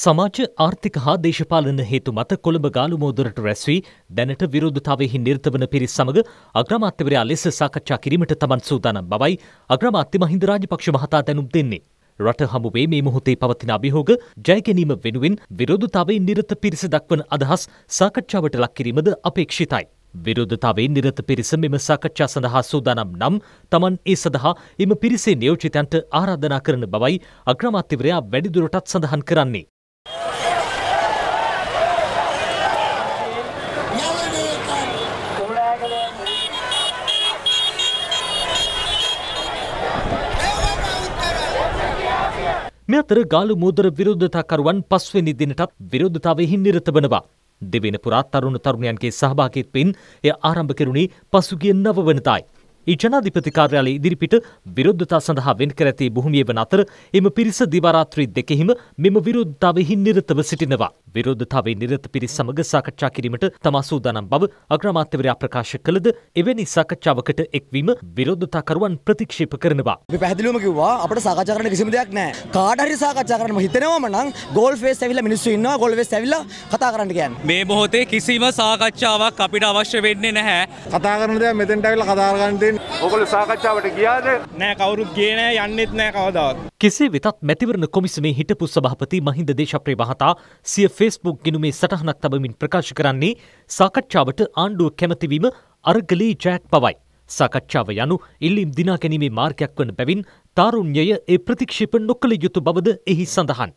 සමාජ ආර්ථික හා දේශපාලන හේතු මත කොළඹ ගාලුමෝදුරට රැස්වී දැනට විරෝධතාවයෙහි නිර්ත වන පිරිස් සමඟ අග්‍රමාත්‍යවරයා ලෙස සාකච්ඡා කිරීමට තමන් සූදානම් බවයි අග්‍රමාත්‍ය මහින්ද රාජපක්ෂ මහතා දැනුම් දෙන්නේ. රට හමුවේ මේ මොහොතේ පවතින අභිහෝග ජයගැනීම වෙනුවෙන් විරෝධතාවයෙන් නිරත පිරිස දක්වන අදහස් සාකච්ඡාවට ලක් කිරීමද අපේක්ෂිතයි. විරෝධතාවයෙන් නිරත පිරිස මෙම සාකච්ඡා සඳහා සූදානම් නම් තමන් ඒ සඳහා එම පිරිසේ නියෝජිතයන්ට ආරාධනා කරන බවයි අග්‍රමාත්‍යවරයා වැඩිදුරටත් සඳහන් කරන්නේ. අතර ගාලු මූදර විරුද්ධතාකරුවන් පස්වෙනි දිනටත් විරෝධතාවයෙහි නිරත වනවා. දෙවෙන පුරා තරුණ තරුණයන්ගේ සහභාගීත්වයෙන් එය ආරම්භ කෙරුණේ පසුගිය නව වනදායි. ඒ ජනාධිපති කාර්යාලයේ ඉදිරිපිට විරුද්ධතා සඳහා වෙන් කර ඇති භූමිය වන අතර එම පිරිස දිවාරාත්‍රී දෙකෙහිම මෙම විරුද්ධතාවෙහි නිරතව සිටිනවා. විරුද්ධතාවේ නිරත පිරිස් සමග සාකච්ඡා කිරීමට තමා සූදානම් බව අග්‍රාමාත්‍යවරයා ප්‍රකාශ කළද එවැනි සාකච්ඡාවකට එක්වීම විරෝධතාකරුවන් ප්‍රතික්ෂේප කරනවා. අපි පැහැදිලිවම කිව්වා අපිට සාකච්ඡා කරන්න කිසිම දෙයක් නැහැ. කාට හරි සාකච්ඡා කරන්න හිතනවම නම් ගෝල් ෆේස් ඇවිල්ලා මිනිස්සු ඉන්නවා ගෝල් ෆේස් ඇවිල්ලා කතා කරන්න කියන්නේ. මේ මොහොතේ කිසිම සාකච්ඡාවක් අපිට අවශ්‍ය වෙන්නේ නැහැ. කතා කරන දේ මෙතෙන්ට ඇවිල්ලා කතා කරගන්න ඔගොල්ලෝ සාකච්ඡාවට ගියාද? නෑ කවුරුත් ගියේ නෑ යන්නෙත් නෑ කවදාවත්. කෙසේ වෙතත් මැතිවරණ කොමිසමේ හිටපු සභාපති මහින්ද දේශප්‍රිය මහතා සිය ෆේස්බුක් ගිණුමේ සටහනක් තබමින් ප්‍රකාශ කරන්නේ සාකච්ඡාවට ආණ්ඩුව කැමැතිවීම අර්ගලී ජෑක් පවයි. සාකච්ඡාව යනු ඉල්ලීම් දිනා ගැනීමේ මාර්ගයක් වන බැවින් තාරුණ්‍යය ඒ ප්‍රතික්ෂේප නොකළ යුතු බවද එහි සඳහන්.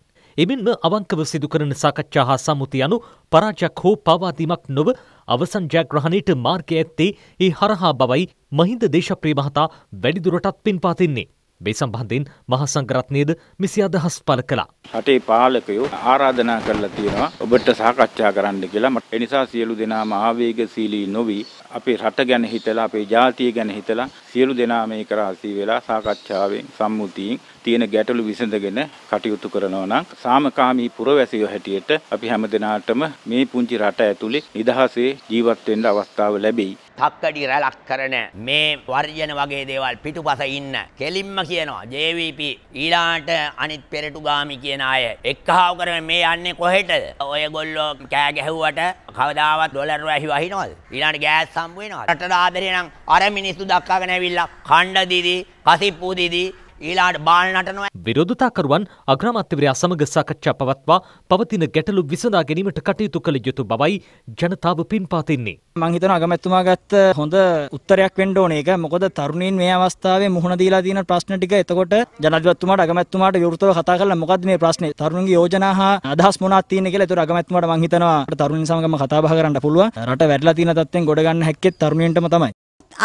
එමෙන්ම අවංකව සිදුකරන සාකච්ඡා හා සම්මුති යනු පරාජයක් හෝ පවාදීමක් නොව අවසන් ජයග්‍රහණයට මාර්ගය ඇත්තේ ඒ හරහා බවයි මහින්ද දේශප්‍රිය මහතා වැඩිදුරටත් පින්පා තින්නේ. මේ සම්බන්ධයෙන් මහා සංඝරත්නයේද මෙසේ අදහස් පළ කළා. රටේ පාලකයෝ ආරාධනා කරලා තියෙනවා ඔබට සාකච්ඡා කරන්න කියලා. ඒ නිසා සියලු දෙනාම ආවේගශීලී නොවි අපේ රට ගැන හිතලා අපේ ජාතිය ගැන හිතලා සියලු දෙනා මේ කරාසී වෙලා සාකච්ඡාවෙන් සම්මුතියෙන් තියෙන ගැටලු විසඳගෙන කටයුතු කරනවා නම් සාමකාමී පුරවැසියෝ හැටියට අපි හැම දිනාටම මේ පුංචි රට ඇතුලේ නිදහසේ ජීවත් වෙන්න අවස්ථාව ලැබෙයි. තක්කඩි රැලක් කරන මේ වර්ජන වගේ දේවල් පිටුපස ඉන්න කෙලින්ම කියනවා JVP ඊළාට අනිත් පෙරටුගාමි කියන අය එක්කහාව කරන මේ යන්නේ කොහෙටද ඔයගොල්ලෝ කෑ ගැහුවට කවදාවත් ඩොලර් වැහි වහිනවද ඊළාට ගෑස් හම්බ වෙනවද රටට ආදරේ නම් අර මිනිස්සු දක්කාගෙන ඇවිල්ලා කණ්ඩ දිදී කසිප්පු දිදී ඊළාට බාල් නටනවා විරෝධතාකරුවන් අග්‍රාමාත්‍යවරයා සමග සාකච්ඡා පවත්වා පවතින ගැටලු විසඳා ගැනීමට කටයුතු කළ යුතු බවයි ජනතාව පින්පාතින්නේ. මං හිතන අගමැතුමා ගත්ත හොඳ උත්තරයක් වෙන්න ඕනේ ඒක. මොකද තරුණීන් මේ අවස්ථාවේ මුහුණ දීලා තියෙන ප්‍රශ්න ටික එතකොට ජනාධිපතිතුමාට අගමැතිතුමාට විවෘතව කතා කරලා මොකද්ද මේ ප්‍රශ්නේ? තරුණුන්ගේ යෝජනා හා අදහස් මොනවද තියෙන්නේ කියලා ඒතර අගමැතිතුමාට මං හිතනවා තරුණින් සමගම කතා බහ කරන්න පුළුවන්. රට වැඩිලා තියෙන තත්ත්වෙන් ගොඩ ගන්න හැක්කේ තරුණියන්ටම තමයි.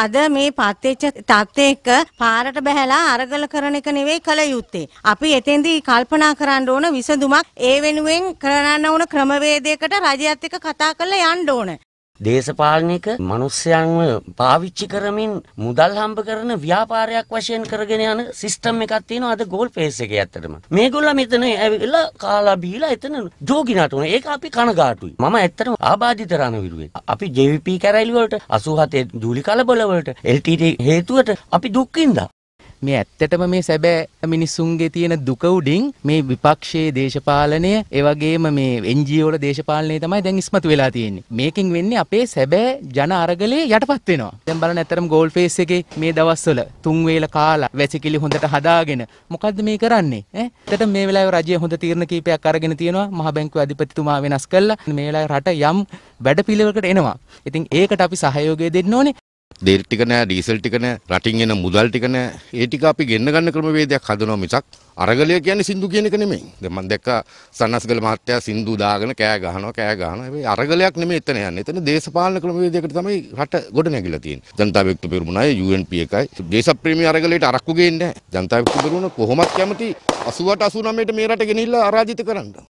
අද මේ පත්වෙච්ච තත්ත්වය එක පාරට බැහැලා අරගල කරන එක නෙවෙයි කළ යුත්තේ. අපි එතෙන්දී කල්පනා කරන්න ඕන විසඳුමක් ඒ වෙනුවෙන් කරන්න ඕන ක්‍රමවේදයකට රජයත් එක්ක කතා කරලා යන්න ඕන. දේශපාලනික මිනිස්යන්ව පාවිච්චි කරමින් මුදල් හම්බ කරන ව්‍යාපාරයක් වශයෙන් කරගෙන යන සිස්ටම් එකක් තියෙනවා අද ගෝල් ෆේස් එකේ ඇත්තටම. මේගොල්ලෝ මෙතන ඇවිල්ලා කාලා බීලා එතන ජෝගිනාට උනේ. ඒක අපි කනගාටුයි. මම ඇත්තටම ආබාධිත රණවිරුවෙක්. අපි JVP කැරැලි වලට 87 ජූලි කලබල වලට LTT හේතුවට අපි දුක් විඳා. මේ ඇත්තටම මේ සැබෑ මිනිස්සුන්ගේ තියෙන දුක උඩින් මේ විපක්ෂයේ දේශපාලනය ඒ වගේම මේ NGO වල දේශපාලනය තමයි දැන් ඉස්මතු වෙලා තියෙන්නේ. මේකෙන් වෙන්නේ අපේ සැබෑ ජන අරගලයේ යටපත් වෙනවා. දැන් බලන්න ඇත්තටම ගෝල් ෆේස් එකේ මේ දවස්වල තුන් වේල කාලා වැසිකිලි හොඳට හදාගෙන මොකද්ද මේ කරන්නේ? ඈ. ඇත්තට මේ වෙලාවේ රජය හොඳ තීරණ කීපයක් අරගෙන තියෙනවා. මහ බැංකුවේ අධිපතිතුමා වෙනස් කළා. මේ වෙලාවේ රට යම් වැඩපිළිවෙලකට එනවා. ඉතින් ඒකට අපි සහයෝගය දෙන්න ඕනේ. දේල් ටික නෑ ඩීසල් ටික නෑ රටින් එන මුදල් ටික නෑ ඒ ටික අපි ගෙන්න ගන්න ක්‍රමවේදයක් හදනවා මිසක් අරගලය කියන්නේ සින්දු කියන එක නෙමෙයි. දැන් මම දැක්ක සන්නස්ගල මහත්තයා සින්දු දාගෙන කෑ ගහනවා කෑ ගහනවා. හැබැයි අරගලයක් නෙමෙයි එතන යන්නේ. එතන දේශපාලන ක්‍රමවේදයකට තමයි රට ගොඩ නැගිලා තියෙන්නේ. ජනතා විමුක්ති පෙරමුණයි UNP එකයි දේශප්‍රේමී අරගලයට අරක්කු ගේන්නේ නැහැ. ජනතා විමුක්ති පෙරමුණ කොහොමත් කැමති 88 89ට මේ රට ගෙනිහිල්ලා අරාජිත කරන්න.